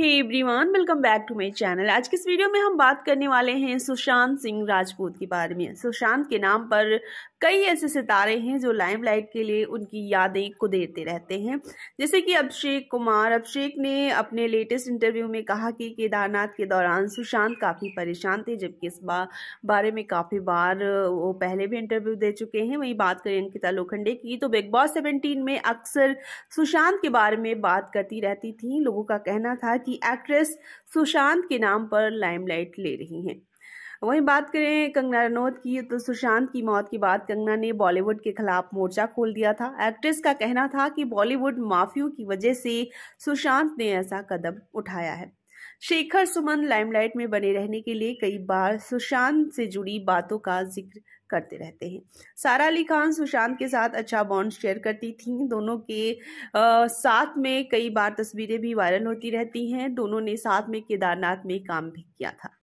hey everyone welcome back to my channel आज के इस वीडियो में हम बात करने वाले हैं सुशांत सिंह राजपूत के बारे में सुशांत के नाम पर कई ऐसे सितारे हैं जो लाइमलाइट के लिए उनकी यादें कुदेरते रहते हैं जैसे कि अभिषेक कुमार अभिषेक ने अपने लेटेस्ट इंटरव्यू में कहा कि केदारनाथ के दौरान सुशांत काफ़ी परेशान थे जबकि इस बा, बारे में काफ़ी बार वो पहले भी इंटरव्यू दे चुके हैं वहीं बात करें अंकिता लोखंडे की तो बिग बॉस सेवेंटीन में अक्सर सुशांत के बारे में बात करती रहती थी लोगों का कहना था की एक्ट्रेस सुशांत के नाम पर लाइमलाइट ले रही हैं वहीं बात करें कंगना रनौत की तो सुशांत की मौत के बाद कंगना ने बॉलीवुड के खिलाफ मोर्चा खोल दिया था एक्ट्रेस का कहना था कि बॉलीवुड माफियों की वजह से सुशांत ने ऐसा कदम उठाया है शेखर सुमन लाइमलाइट में बने रहने के लिए कई बार सुशांत से जुड़ी बातों का जिक्र करते रहते हैं सारा अली खान सुशांत के साथ अच्छा बॉन्ड शेयर करती थीं दोनों के आ, साथ में कई बार तस्वीरें भी वायरल होती रहती हैं दोनों ने साथ में केदारनाथ में काम भी किया था